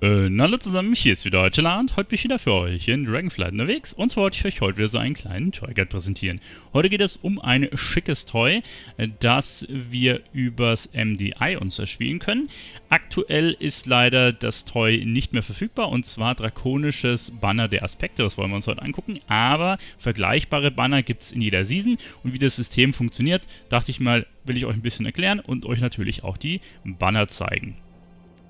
Äh, hallo zusammen, hier ist wieder Angela und heute bin ich wieder für euch in Dragonflight unterwegs und zwar wollte ich euch heute wieder so einen kleinen Toy Guide präsentieren. Heute geht es um ein schickes Toy, äh, das wir übers MDI uns erspielen können. Aktuell ist leider das Toy nicht mehr verfügbar und zwar drakonisches Banner der Aspekte, das wollen wir uns heute angucken, aber vergleichbare Banner gibt es in jeder Season und wie das System funktioniert, dachte ich mal, will ich euch ein bisschen erklären und euch natürlich auch die Banner zeigen.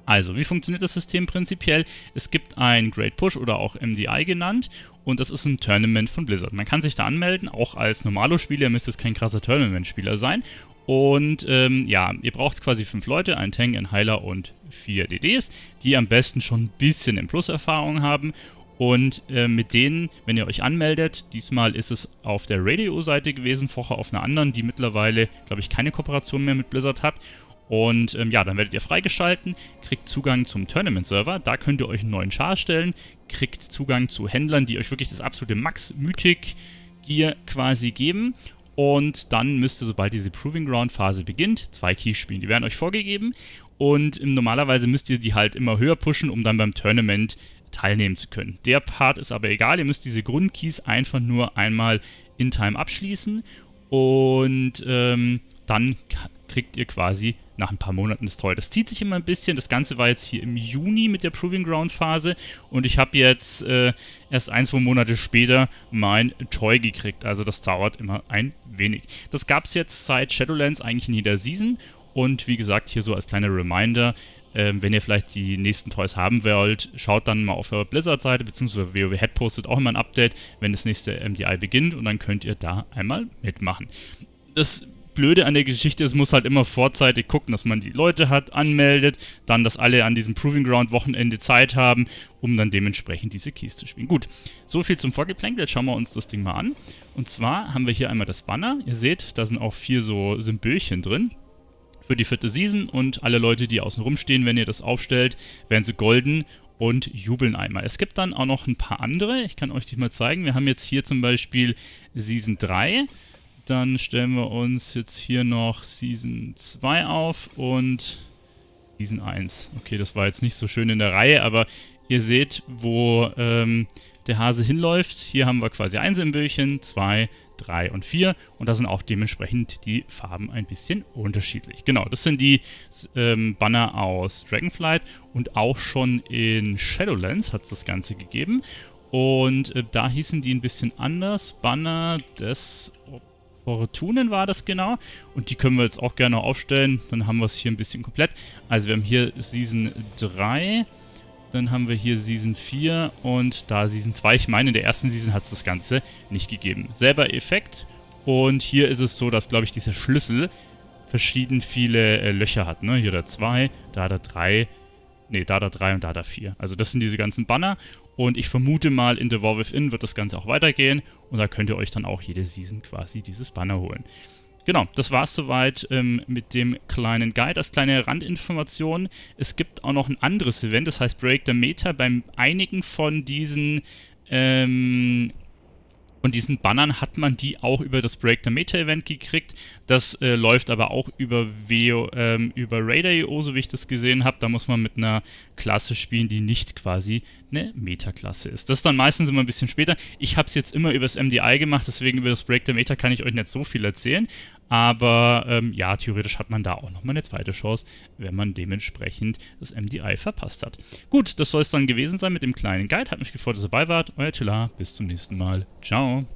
Also, wie funktioniert das System prinzipiell? Es gibt ein Great Push oder auch MDI genannt und das ist ein Tournament von Blizzard. Man kann sich da anmelden, auch als normaler Spieler müsste es kein krasser Tournament-Spieler sein. Und ähm, ja, ihr braucht quasi fünf Leute, einen Tank, einen Heiler und vier DDs, die am besten schon ein bisschen im Plus-Erfahrung haben. Und äh, mit denen, wenn ihr euch anmeldet, diesmal ist es auf der Radio-Seite gewesen, vorher auf einer anderen, die mittlerweile, glaube ich, keine Kooperation mehr mit Blizzard hat. Und ähm, ja, dann werdet ihr freigeschalten, kriegt Zugang zum Tournament-Server, da könnt ihr euch einen neuen Char stellen, kriegt Zugang zu Händlern, die euch wirklich das absolute Max-Mythic-Gear quasi geben. Und dann müsst ihr, sobald diese Proving Ground-Phase beginnt, zwei Keys spielen. Die werden euch vorgegeben und ähm, normalerweise müsst ihr die halt immer höher pushen, um dann beim Tournament teilnehmen zu können. Der Part ist aber egal, ihr müsst diese Grundkeys einfach nur einmal in Time abschließen und ähm, dann kriegt ihr quasi nach ein paar Monaten ist toll. Das zieht sich immer ein bisschen. Das Ganze war jetzt hier im Juni mit der Proving Ground Phase und ich habe jetzt äh, erst ein, zwei Monate später mein Toy gekriegt. Also das dauert immer ein wenig. Das gab es jetzt seit Shadowlands eigentlich in jeder Season und wie gesagt, hier so als kleiner Reminder, ähm, wenn ihr vielleicht die nächsten Toys haben wollt, schaut dann mal auf eurer Blizzard-Seite, beziehungsweise WoW Head postet auch immer ein Update, wenn das nächste MDI beginnt und dann könnt ihr da einmal mitmachen. Das Blöde an der Geschichte ist, muss halt immer vorzeitig gucken, dass man die Leute hat, anmeldet, dann, dass alle an diesem Proving Ground Wochenende Zeit haben, um dann dementsprechend diese Keys zu spielen. Gut, so viel zum Vorgeplänkel. Jetzt schauen wir uns das Ding mal an. Und zwar haben wir hier einmal das Banner. Ihr seht, da sind auch vier so Symbolchen drin für die vierte Season und alle Leute, die außen rumstehen, wenn ihr das aufstellt, werden sie golden und jubeln einmal. Es gibt dann auch noch ein paar andere. Ich kann euch die mal zeigen. Wir haben jetzt hier zum Beispiel Season 3. Dann stellen wir uns jetzt hier noch Season 2 auf und Season 1. Okay, das war jetzt nicht so schön in der Reihe, aber ihr seht, wo ähm, der Hase hinläuft. Hier haben wir quasi ein Symbolchen, 2, 3 und 4. Und da sind auch dementsprechend die Farben ein bisschen unterschiedlich. Genau, das sind die ähm, Banner aus Dragonflight. Und auch schon in Shadowlands hat es das Ganze gegeben. Und äh, da hießen die ein bisschen anders. Banner des... Oh, Fortunen war das genau. Und die können wir jetzt auch gerne aufstellen. Dann haben wir es hier ein bisschen komplett. Also wir haben hier Season 3. Dann haben wir hier Season 4 und da Season 2. Ich meine, in der ersten Season hat es das Ganze nicht gegeben. Selber Effekt. Und hier ist es so, dass, glaube ich, dieser Schlüssel verschieden viele äh, Löcher hat. Ne? Hier da 2, da da 3, ne, da da 3 und da da 4. Also das sind diese ganzen Banner. Und ich vermute mal, in The War Within wird das Ganze auch weitergehen. Und da könnt ihr euch dann auch jede Season quasi dieses Banner holen. Genau, das war es soweit ähm, mit dem kleinen Guide. Als kleine Randinformation, es gibt auch noch ein anderes Event, das heißt Break the Meta. Bei einigen von diesen ähm, und diesen Bannern hat man die auch über das Break the Meta Event gekriegt. Das äh, läuft aber auch über, WO, e ähm, über Radar.io, e so wie ich das gesehen habe. Da muss man mit einer Klasse spielen, die nicht quasi eine Meta-Klasse ist. Das ist dann meistens immer ein bisschen später. Ich habe es jetzt immer über das MDI gemacht, deswegen über das Break the Meta kann ich euch nicht so viel erzählen. Aber ähm, ja, theoretisch hat man da auch nochmal eine zweite Chance, wenn man dementsprechend das MDI verpasst hat. Gut, das soll es dann gewesen sein mit dem kleinen Guide. Hat mich gefreut, dass ihr dabei wart. Euer Chilla, bis zum nächsten Mal. Ciao.